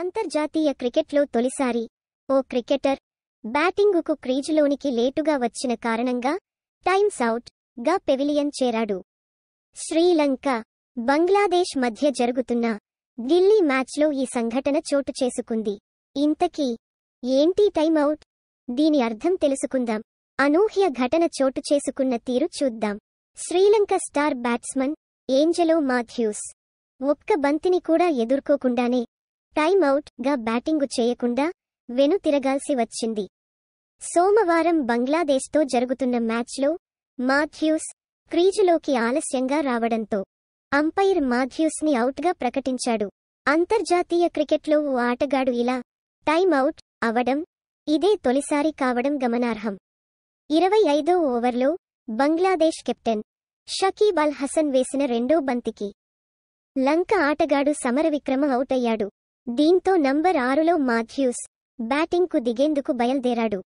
అంతర్జాతీయ క్రికెట్లో తొలిసారి ఓ క్రికెటర్ బ్యాటింగుకు క్రీజులోనికి లేటుగా వచ్చిన కారణంగా టైమ్స్ అవుట్ గా పెవిలియన్ చేరాడు శ్రీలంక బంగ్లాదేశ్ మధ్య జరుగుతున్న ఢిల్లీ మ్యాచ్లో ఈ సంఘటన చోటు చేసుకుంది ఇంతకీ ఏంటి అవుట్ దీని అర్థం తెలుసుకుందాం అనూహ్య ఘటన చోటు చేసుకున్న తీరు చూద్దాం శ్రీలంక స్టార్ బ్యాట్స్మన్ ఏంజలో మాథ్యూస్ ఒక్క బంతిని కూడా ఎదుర్కోకుండానే టైమ్అవుట్ గా బ్యాటింగు చేయకుండా వెనుతిరగాల్సి వచ్చింది సోమవారం బంగ్లాదేశ్తో జరుగుతున్న మ్యాచ్లో మాథ్యూస్ క్రీజులోకి ఆలస్యంగా రావడంతో అంపైర్ మాథ్యూస్ని అవుట్గా ప్రకటించాడు అంతర్జాతీయ క్రికెట్లో ఓ ఆటగాడు ఇలా టైమ్అవుట్ అవడం ఇదే తొలిసారి కావడం గమనార్హం ఇరవై ఐదో ఓవర్లో బంగ్లాదేశ్ కెప్టెన్ షకీబ్ అల్ హసన్ వేసిన రెండో బంతికి లంక ఆటగాడు సమరవిక్రమ అవుటయ్యాడు దీంతో నంబర్ ఆరులో మాథ్యూస్ బ్యాటింగ్కు దిగేందుకు బయల్దేరాడు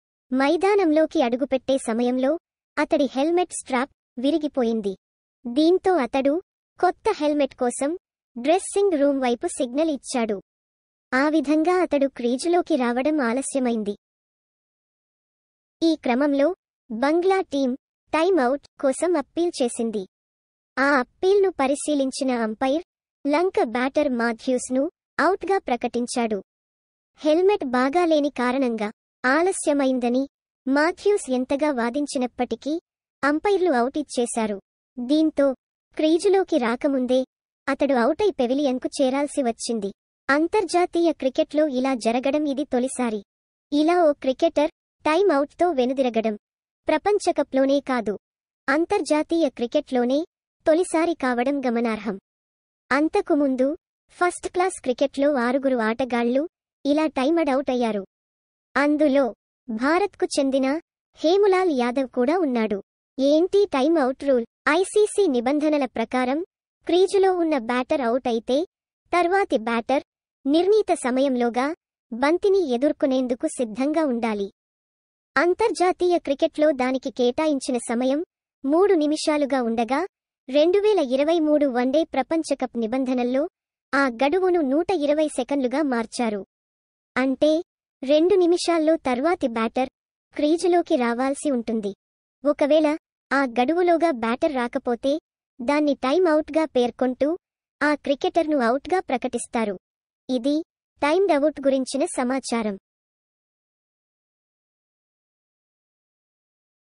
మైదానంలోకి అడుగుపెట్టే సమయంలో అతడి హెల్మెట్ స్ట్రాప్ విరిగిపోయింది దీంతో అతడు కొత్త హెల్మెట్ కోసం డ్రెస్సింగ్ రూమ్ వైపు సిగ్నల్ ఇచ్చాడు ఆ విధంగా అతడు క్రీజులోకి రావడం ఆలస్యమైంది ఈ క్రమంలో బంగ్లా టీం టైమ్అవుట్ కోసం అప్పీల్ చేసింది ఆ అప్పీల్ను పరిశీలించిన అంపైర్ లంక బ్యాటర్ మాథ్యూస్ను అవుట్గా ప్రకటించాడు హెల్మెట్ బాగాలేని కారణంగా ఆలస్యమైందని మాథ్యూస్ ఎంతగా వాదించినప్పటికీ అంపైర్లు అవుట్ ఇచ్చేశారు దీంతో క్రీజులోకి రాకముందే అతడు అవుటై పెవిలియన్కు చేరాల్సి వచ్చింది అంతర్జాతీయ క్రికెట్లో ఇలా జరగడం ఇది తొలిసారి ఇలా ఓ క్రికెటర్ టైం అవుట్తో వెనుదిరగడం ప్రపంచకప్లోనే కాదు అంతర్జాతీయ క్రికెట్లోనే తొలిసారి కావడం గమనార్హం అంతకుముందు ఫస్ట్ క్లాస్ క్రికెట్లో ఆరుగురు ఆటగాళ్లు ఇలా టైమడౌట్ అయ్యారు అందులో భారత్కు చెందిన హేములాల్ యాదవ్ కూడా ఉన్నాడు ఏంటి టైమ్ అవుట్ రూల్ ఐసీసీ నిబంధనల ప్రకారం క్రీజులో ఉన్న బ్యాటర్ అవుట్ అయితే తర్వాతి బ్యాటర్ నిర్ణీత సమయంలోగా బంతిని ఎదుర్కొనేందుకు సిద్ధంగా ఉండాలి అంతర్జాతీయ క్రికెట్లో దానికి కేటాయించిన సమయం మూడు నిమిషాలుగా ఉండగా రెండువేల ఇరవై మూడు వన్డే ప్రపంచకప్ నిబంధనల్లో ఆ గడువును నూట ఇరవై సెకండ్లుగా మార్చారు అంటే రెండు నిమిషాల్లో తర్వాతి బ్యాటర్ క్రీజులోకి రావాల్సి ఉంటుంది ఒకవేళ ఆ గడువులోగా బ్యాటర్ రాకపోతే దాన్ని టైం అవుట్గా పేర్కొంటూ ఆ క్రికెటర్ను అవుట్గా ప్రకటిస్తారు ఇది టైమ్డ్ అవుట్ గురించిన సమాచారం